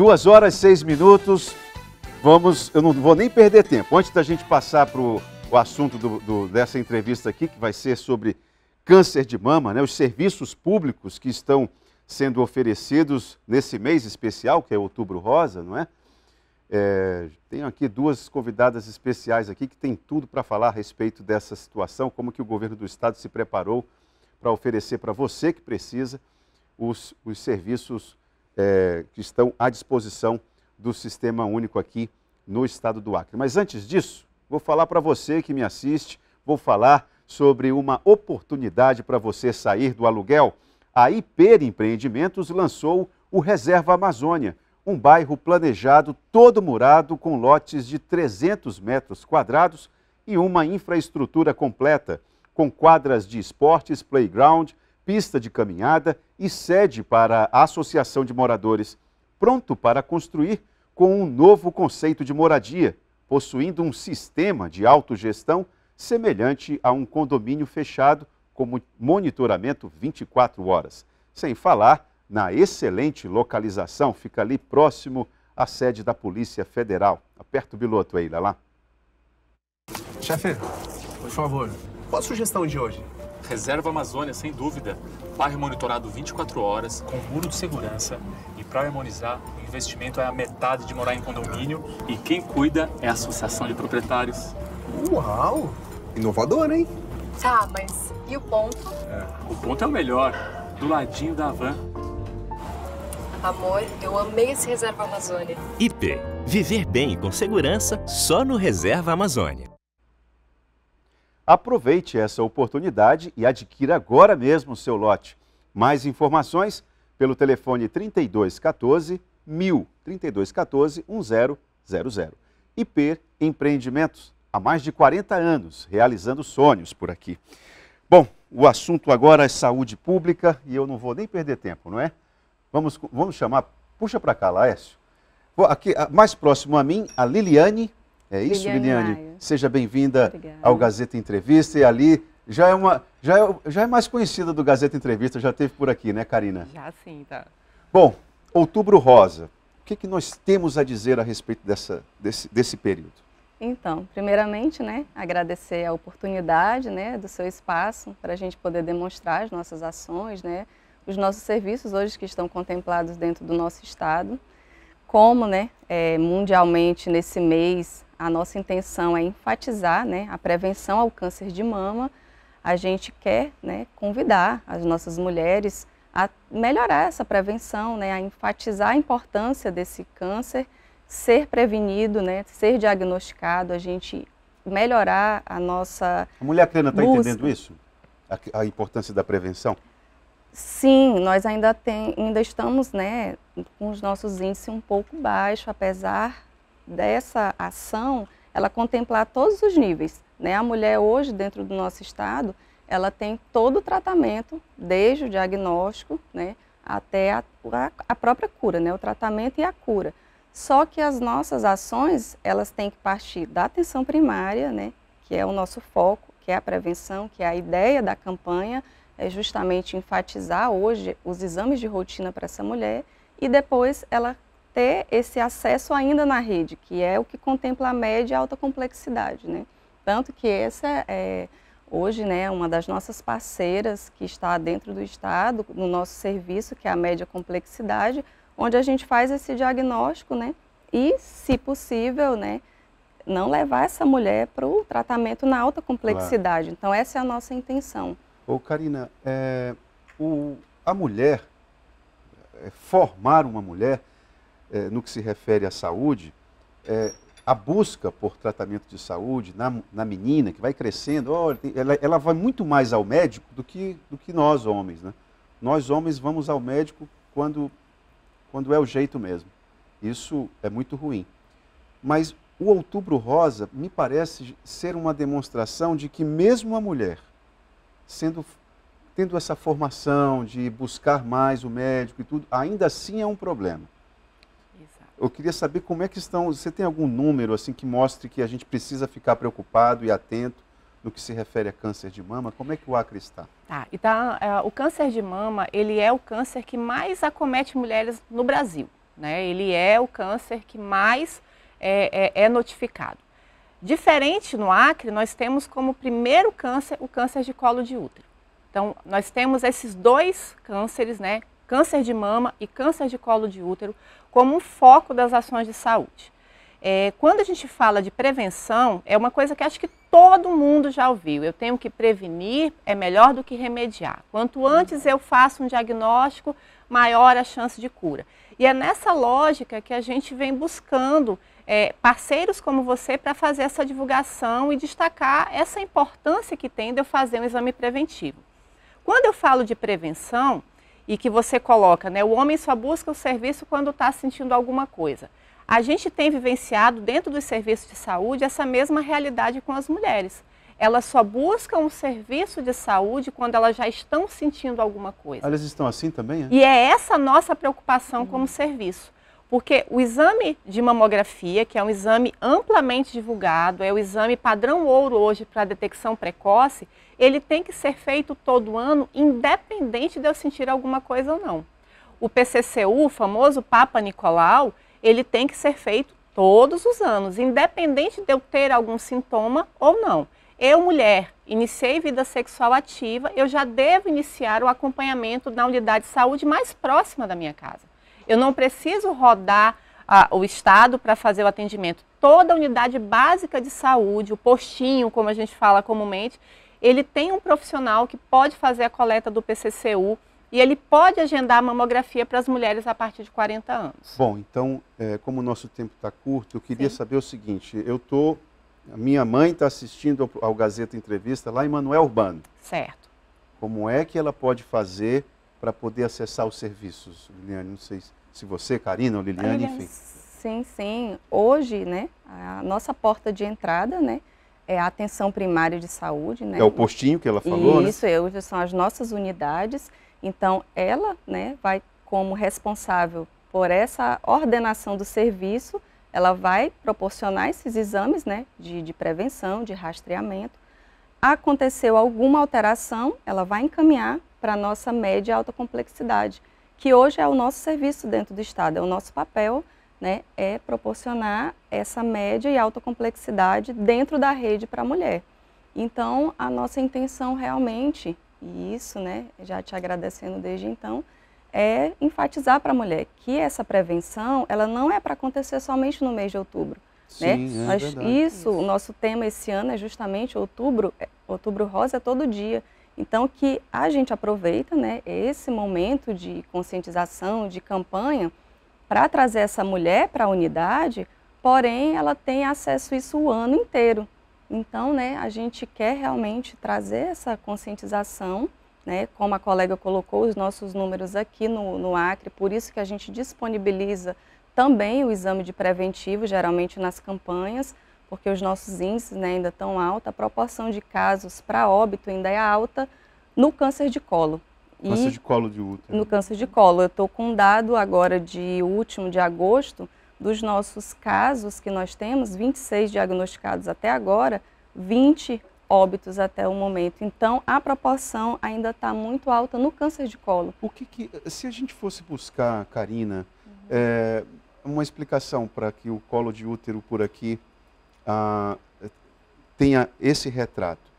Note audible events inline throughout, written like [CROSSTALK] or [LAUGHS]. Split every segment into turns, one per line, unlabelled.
Duas horas, seis minutos. Vamos, eu não vou nem perder tempo. Antes da gente passar para o assunto do, do, dessa entrevista aqui, que vai ser sobre câncer de mama, né, os serviços públicos que estão sendo oferecidos nesse mês especial, que é Outubro Rosa, não é? é tenho aqui duas convidadas especiais aqui que têm tudo para falar a respeito dessa situação, como que o governo do estado se preparou para oferecer para você que precisa os, os serviços é, que estão à disposição do Sistema Único aqui no estado do Acre. Mas antes disso, vou falar para você que me assiste, vou falar sobre uma oportunidade para você sair do aluguel. A Hiper Empreendimentos lançou o Reserva Amazônia, um bairro planejado todo murado com lotes de 300 metros quadrados e uma infraestrutura completa, com quadras de esportes, playground pista de caminhada e sede para a Associação de Moradores, pronto para construir com um novo conceito de moradia, possuindo um sistema de autogestão semelhante a um condomínio fechado com monitoramento 24 horas. Sem falar na excelente localização, fica ali próximo à sede da Polícia Federal. Aperta o biloto aí, lá. Chefe, por favor, qual a sugestão de hoje? Reserva Amazônia, sem dúvida, bairro monitorado 24 horas, com muro de segurança. E para harmonizar, o investimento é a metade de morar em condomínio e quem cuida é a Associação de Proprietários. Uau! Inovador, hein?
Tá, mas e o ponto?
É. O ponto é o melhor, do ladinho da van.
Amor, eu
amei esse Reserva Amazônia.
IP. Viver bem com segurança só no Reserva Amazônia. Aproveite essa oportunidade e adquira agora mesmo o seu lote. Mais informações pelo telefone 3214 1000 3214 1000. IP Empreendimentos, há mais de 40 anos realizando sonhos por aqui. Bom, o assunto agora é saúde pública e eu não vou nem perder tempo, não é? Vamos, vamos chamar, puxa para cá, Laércio. Aqui, mais próximo a mim, a Liliane é isso, Miliane. Seja bem-vinda ao Gazeta Entrevista e ali já é uma já é, já é mais conhecida do Gazeta Entrevista, já teve por aqui, né, Karina? Já sim, tá. Bom, Outubro Rosa, o que, que nós temos a dizer a respeito dessa, desse, desse período?
Então, primeiramente, né, agradecer a oportunidade, né, do seu espaço para a gente poder demonstrar as nossas ações, né, os nossos serviços hoje que estão contemplados dentro do nosso estado, como, né, é, mundialmente nesse mês a nossa intenção é enfatizar né, a prevenção ao câncer de mama, a gente quer né, convidar as nossas mulheres a melhorar essa prevenção, né, a enfatizar a importância desse câncer, ser prevenido, né, ser diagnosticado, a gente melhorar a nossa. A
mulher crena está entendendo isso? A, a, importância da prevenção?
Sim, nós ainda, tem, ainda estamos né, com os nossos índices um pouco baixos, apesar dessa ação, ela contemplar todos os níveis. Né? A mulher hoje, dentro do nosso estado, ela tem todo o tratamento, desde o diagnóstico né, até a, a própria cura, né, o tratamento e a cura. Só que as nossas ações, elas têm que partir da atenção primária, né, que é o nosso foco, que é a prevenção, que é a ideia da campanha, é justamente enfatizar hoje os exames de rotina para essa mulher e depois ela ter esse acesso ainda na rede, que é o que contempla a média e alta complexidade. Né? Tanto que essa é, hoje, né, uma das nossas parceiras que está dentro do Estado, no nosso serviço, que é a média complexidade, onde a gente faz esse diagnóstico né, e, se possível, né, não levar essa mulher para o tratamento na alta complexidade. Claro. Então, essa é a nossa intenção.
Ô, Karina, é, o, a mulher, é, formar uma mulher, é, no que se refere à saúde, é, a busca por tratamento de saúde na, na menina, que vai crescendo, oh, ela, ela, vai muito mais ao médico do que, do que nós homens. Né? Nós homens vamos ao médico quando, quando é o jeito mesmo. Isso é muito ruim. Mas o Outubro Rosa me parece ser uma demonstração de que, mesmo a mulher, sendo tendo essa formação de buscar mais o médico e tudo, ainda assim é um problema. Eu queria saber como é que estão. Você tem algum número assim que mostre que a gente precisa ficar preocupado e atento no que se refere a câncer de mama? Como é que o Acre está?
Tá. Então, uh, o câncer de mama ele é o câncer que mais acomete mulheres no Brasil. Né? Ele é o câncer que mais é, é, é notificado. Diferente no Acre, nós temos como primeiro câncer o câncer de colo de útero. Então, nós temos esses dois cânceres, né? Câncer de mama e câncer de colo de útero, como um foco das ações de saúde. É, quando a gente fala de prevenção, é uma coisa que acho que todo mundo já ouviu. Eu tenho que prevenir, é melhor do que remediar. Quanto antes eu faço um diagnóstico, maior a chance de cura. E é nessa lógica que a gente vem buscando é, parceiros como você para fazer essa divulgação e destacar essa importância que tem de eu fazer um exame preventivo. Quando eu falo de prevenção, e que você coloca, né? O homem só busca o serviço quando está sentindo alguma coisa. A gente tem vivenciado dentro dos serviços de saúde essa mesma realidade com as mulheres. Elas só buscam um serviço de saúde quando elas já estão sentindo alguma coisa. Elas estão
assim também? É? E
é essa nossa preocupação hum. como uhum. serviço. Porque o exame de mamografia, que é um exame amplamente divulgado, é o exame padrão ouro hoje para detecção precoce, ele tem que ser feito todo ano, independente de eu sentir alguma coisa ou não. O PCCU, o famoso Papa Nicolau, ele tem que ser feito todos os anos, independente de eu ter algum sintoma ou não. Eu, mulher, iniciei vida sexual ativa, eu já devo iniciar o acompanhamento na unidade de saúde mais próxima da minha casa. Eu não preciso rodar ah, o estado para fazer o atendimento. Toda unidade básica de saúde, o postinho, como a gente fala comumente, ele tem um profissional que pode fazer a coleta do PCCU e ele pode agendar a mamografia para as mulheres a partir de 40 anos.
Bom, então, é, como o nosso tempo está curto, eu queria Sim. saber o seguinte: eu tô, minha mãe está assistindo ao, ao, Gazeta Entrevista lá em Manuel Urbano. Certo. Como é que ela pode fazer para poder acessar os serviços, Liliane? Não sei se se você, Karina ou Liliane, enfim.
Sim, sim. Hoje, né, a nossa porta de entrada, né, é a atenção primária de saúde, né? É o postinho
que ela falou, né? Isso, né?
hoje são as nossas unidades. Então, ela, né, vai como responsável por essa ordenação do serviço, ela vai proporcionar esses exames, né, de, de prevenção, de rastreamento. Aconteceu alguma alteração, ela vai encaminhar para a nossa média alta complexidade que hoje é o nosso serviço dentro do Estado, é o nosso papel né, é proporcionar essa média e alta complexidade dentro da rede para a mulher. Então, a nossa intenção realmente, e isso, né, já te agradecendo desde então, é enfatizar para a mulher que essa prevenção, ela não é para acontecer somente no mês de outubro. Né? Sim, né? é Mas isso, isso, o nosso tema esse ano é justamente outubro, é, outubro rosa é todo dia. Então, que a gente aproveita né, esse momento de conscientização, de campanha, para trazer essa mulher para a unidade, porém ela tem acesso a isso o ano inteiro. Então, né, a gente quer realmente trazer essa conscientização, né, como a colega colocou os nossos números aqui no, no Acre, por isso que a gente disponibiliza também o exame de preventivo, geralmente nas campanhas, porque os nossos índices né, ainda estão altos, a proporção de casos para óbito ainda é alta no câncer de colo.
Câncer de colo de útero.
No câncer de colo. Eu estou com um dado agora de último de agosto, dos nossos casos que nós temos, 26 diagnosticados até agora, 20 óbitos até o momento. Então, a proporção ainda está muito
alta no câncer de colo. O que, que se a gente fosse buscar, Karina, uhum. é, uma explicação para que o colo de útero por aqui ah, tenha esse retrato.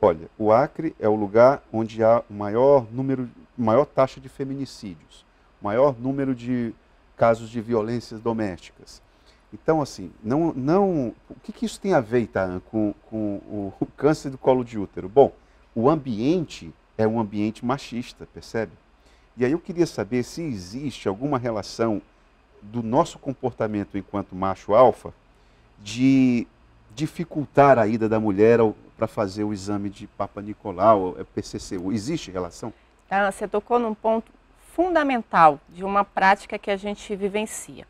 Olha, o Acre é o lugar onde há o maior número, maior taxa de feminicídios, maior número de casos de violências domésticas. Então, assim, não, não, o que, que isso tem a ver, Itaan, com, com o, o câncer do colo de útero? Bom, o ambiente é um ambiente machista, percebe? E aí eu queria saber se existe alguma relação do nosso comportamento enquanto macho alfa de dificultar a ida da mulher para fazer o exame de Papa Nicolau, é PCCU. Existe relação?
Ah, você tocou num ponto fundamental de uma prática que a gente vivencia.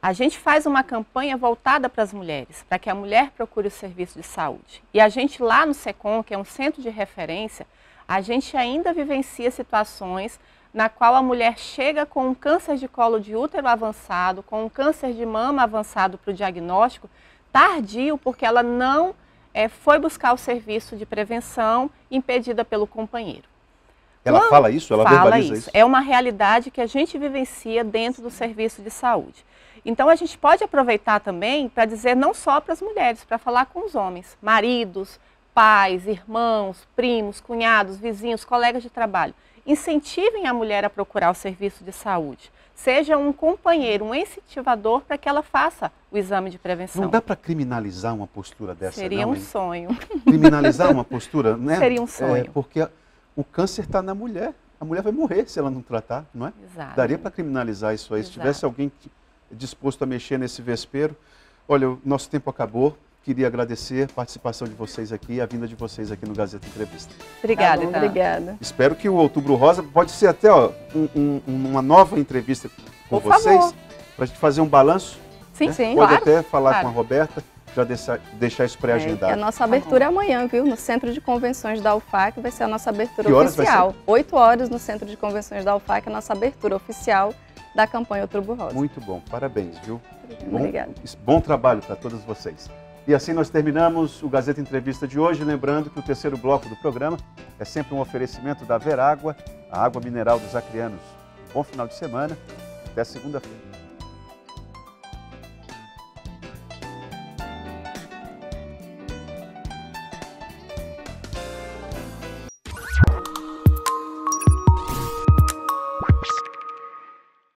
A gente faz uma campanha voltada para as mulheres, para que a mulher procure o serviço de saúde. E a gente lá no SECOM, que é um centro de referência, a gente ainda vivencia situações na qual a mulher chega com um câncer de colo de útero avançado, com um câncer de mama avançado para o diagnóstico, tardio, porque ela não é, foi buscar o serviço de prevenção impedida pelo companheiro.
Ela Quando fala isso? Ela fala isso. isso. É
uma realidade que a gente vivencia dentro do serviço de saúde. Então a gente pode aproveitar também para dizer não só para as mulheres, para falar com os homens, maridos, pais, irmãos, primos, cunhados, vizinhos, colegas de trabalho. Incentivem a mulher a procurar o serviço de saúde seja um companheiro, um incentivador para que ela faça o exame de prevenção. Não dá
para criminalizar uma postura dessa, Seria não, um hein? sonho. [LAUGHS] Criminalizar uma postura, [LAUGHS] né? Seria um é, sonho. É, porque o câncer está na mulher. A mulher vai morrer se ela não tratar, não é? Exato. Daria para criminalizar isso aí, Exato. se tivesse alguém disposto a mexer nesse vespeiro. Olha, o nosso tempo acabou queria agradecer a participação de vocês aqui, a vinda de vocês aqui no Gazeta Entrevista. Obrigada, tá bom, então. obrigada. Espero que o Outubro Rosa pode ser até ó, um, um, uma nova entrevista com Por vocês, para a gente fazer um balanço.
Sim, né? sim. Pode claro, até falar claro. com a
Roberta, já deixar, deixar isso pré-agendado. É, é a nossa abertura é
amanhã, viu? No Centro de Convenções da UFAC vai ser a nossa abertura oficial. Oito horas no Centro de Convenções da UFAC, a nossa abertura oficial da campanha Outubro Rosa.
Muito bom, parabéns, viu? Obrigada. Bom, bom trabalho para todos vocês. E assim nós terminamos o Gazeta Entrevista de hoje, lembrando que o terceiro bloco do programa é sempre um oferecimento da Verágua, a água mineral dos acrianos. Bom final de semana, até segunda-feira.